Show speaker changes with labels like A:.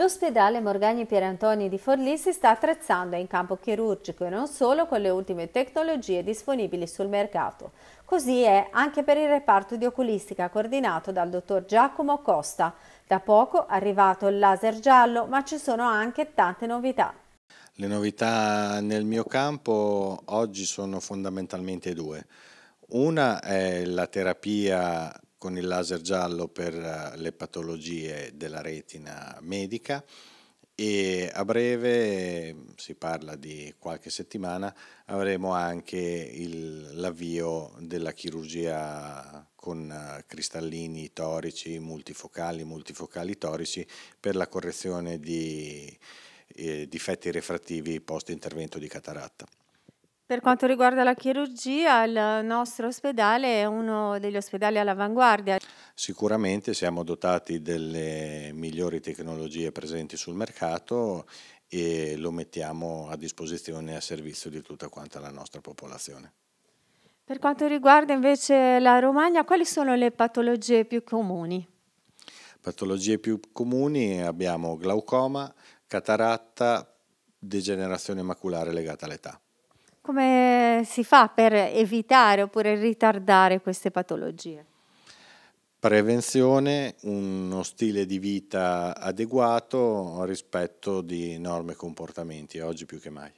A: L'ospedale Morgagni Pierantoni di Forlì si sta attrezzando in campo chirurgico e non solo con le ultime tecnologie disponibili sul mercato. Così è anche per il reparto di oculistica coordinato dal dottor Giacomo Costa. Da poco è arrivato il laser giallo, ma ci sono anche tante novità.
B: Le novità nel mio campo oggi sono fondamentalmente due. Una è la terapia con il laser giallo per eh, le patologie della retina medica e a breve, si parla di qualche settimana, avremo anche l'avvio della chirurgia con eh, cristallini torici, multifocali, multifocali torici per la correzione di eh, difetti refrattivi post intervento di cataratta.
A: Per quanto riguarda la chirurgia, il nostro ospedale è uno degli ospedali all'avanguardia.
B: Sicuramente siamo dotati delle migliori tecnologie presenti sul mercato e lo mettiamo a disposizione e a servizio di tutta quanta la nostra popolazione.
A: Per quanto riguarda invece la Romagna, quali sono le patologie più comuni?
B: Patologie più comuni abbiamo glaucoma, cataratta, degenerazione maculare legata all'età.
A: Come si fa per evitare oppure ritardare queste patologie?
B: Prevenzione, uno stile di vita adeguato rispetto di norme e comportamenti, oggi più che mai.